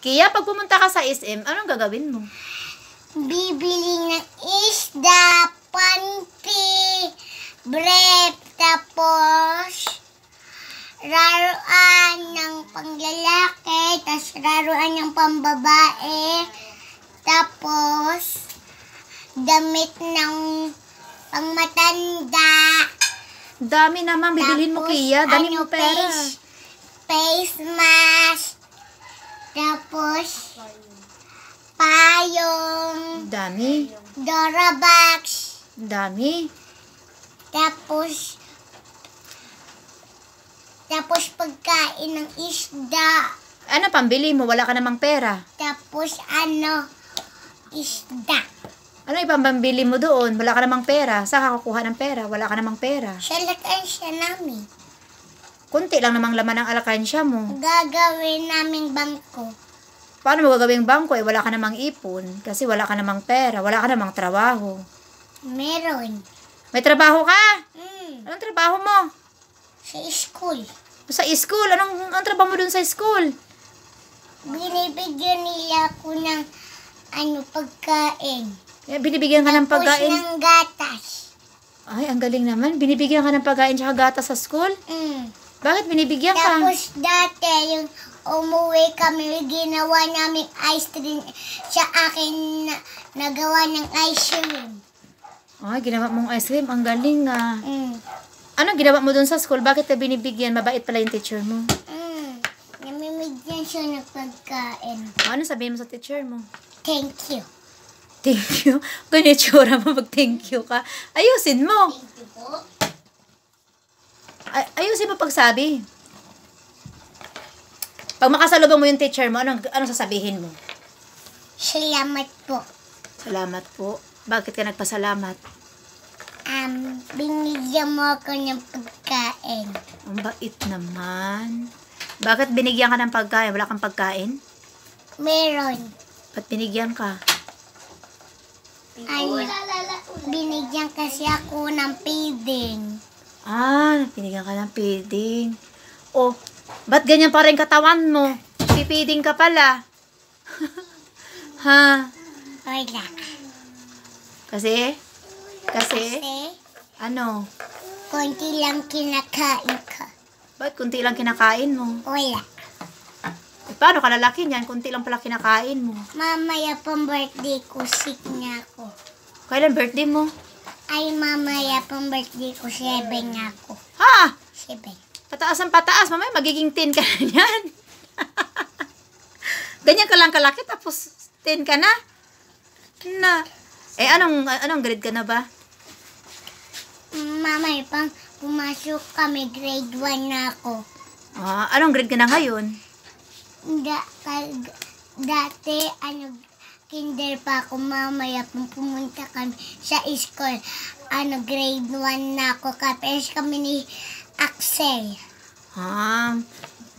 Kaya, pag pumunta ka sa SM, anong gagawin mo? Bibili ng isda, panty, brief, tapos raruan ng panglalaki, tapos raruan ng pambabae, tapos damit ng pangmatanda. Dami naman, bibilhin mo, Kia. Dami ano, mo pera. Face, face mask. Tapos, payong. Dami. Dorabox. Dami. Tapos, tapos pagkain ng isda. Ano pambili mo? Wala ka namang pera. Tapos ano, isda. Ano ibang pambili mo doon? Wala ka namang pera. Saan ka kukuha ng pera? Wala ka namang pera. Sa lakay siya namin. Kunti lang namang laman ng alakansya mo. Gagawin naming bangko. Paano mo gagawing bangko? Eh, wala ka namang ipon. Kasi wala ka namang pera. Wala ka namang trabaho. Meron. May trabaho ka? Mm. Anong trabaho mo? Sa school. Sa school? Anong, anong trabaho mo dun sa school? Binibigyan nila ako ng ano, pagkain. Eh, binibigyan ka Tapos ng pagkain? Tapos ng gatas. Ay, ang galing naman. Binibigyan ka ng pagkain tsaka gatas sa school? Mm. Bakit binibigyan ka? Tapos dati, yung umuwi kami, ginawa namin ice cream. Sa akin na, nagawa ng ice cream. Ay, ginawa mong ice cream. Ang galing nga. Ah. Mm. Anong ginawa mo dun sa school? Bakit ka binibigyan? Mabait pala yung teacher mo. Mm. Namimigyan siya ng pagkain. ano sabihin mo sa teacher mo? Thank you. Thank you? Ganitsura mo pag thank you ka. Ayusin mo. Thank you po ay, ayusin mo pagsabi. Pag makasalubong mo yung teacher mo, anong, anong sasabihin mo? Salamat po. Salamat po. Bakit ka nagpasalamat? Um, binigyan mo ako ng pagkain. Ang bait naman. Bakit binigyan ka ng pagkain? Wala kang pagkain? Meron. Ba't binigyan ka? Ano? Binigyan kasi ako ng feeding. Ah, napinigan ka ng feeding. Oh, ba't ganyan pa rin katawan mo? Pipiding ka pala. ha? Wala. Kasi? Kasi? Kasi? Ano? Kunti lang kinakain ko. Ba't kunti lang kinakain mo? Wala. Eh, paano kalalaki niyan? Kunti lang pala kinakain mo. Mamaya pang birthday ko, sick na ako. Kailan birthday mo? Ay, mamaya pang birthday ko, 7 ako. Ha? 7. Pataas ang pataas. Mamaya magiging 10 ka na yan. Ganyan ka lang kalaki, tapos 10 ka na. Na. Eh, anong, anong grade ka na ba? Mamaya pang pumasok kami, grade 1 na ako. Ah, anong grade ka na ngayon? Da, kal, dati, ano, kinder pa ako mamaya kung pumunta kami sa school. Ano, grade 1 na ako. Kapers kami ni Axel. Ah,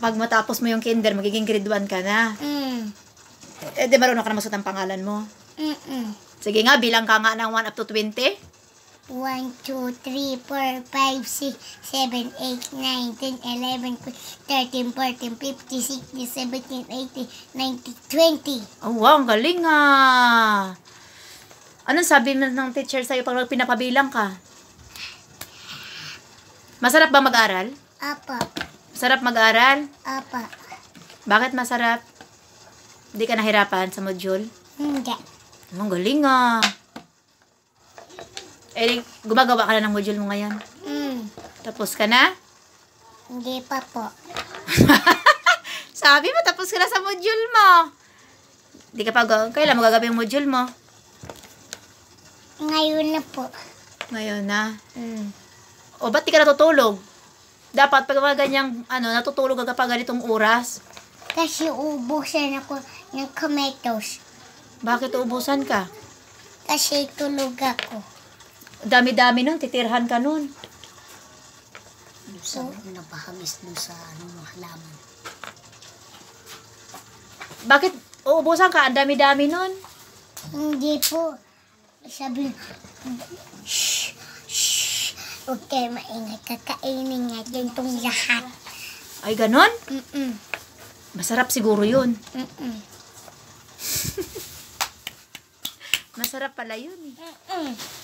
pag matapos mo yung kinder, magiging grade 1 ka na. Mm. Eh, di marunong ka na masulat ang pangalan mo. Mm-mm. Sige nga, bilang ka nga ng 1 up to 20. 1, 2, 3, 4, 5, 6, 7, 8, 9, 10, 11, 13, 14, 15, 16, 17, 18, 19, 20. Oh, wow, ang galing ha. Ah. Anong sabi mo ng teacher sa'yo pag pinapabilang ka? Masarap ba mag-aral? Apa. Masarap mag-aral? Apa. Bakit masarap? Hindi ka nahirapan sa module? Hindi. Ang galing ah. Eh, gumagawa ka na ng module mo ngayon? Mm. Tapos ka na? Hindi pa po. Sabi mo, tapos ka na sa module mo. Hindi ka pa, kailan magagabi yung module mo? Ngayon na po. Ngayon na? Mm. O, ba't di ka natutulog? Dapat pag mga ganyang, ano, natutulog ka kapag ganitong oras? Kasi ubusan ako ng tomatoes. Bakit ubusan ka? Kasi tulog ako. Dami-dami nun, titirhan ka nun. Sa oh. napahamis dun sa anong mga halaman. Bakit uubusan ka? Ang dami-dami nun. Hindi po. Sabi, shh, shh. Okay, maingat. Kakainin nga dyan itong lahat. Ay, ganon? Mm -mm. Masarap siguro yun. Mm -mm. Masarap pala yun eh. Mm -mm.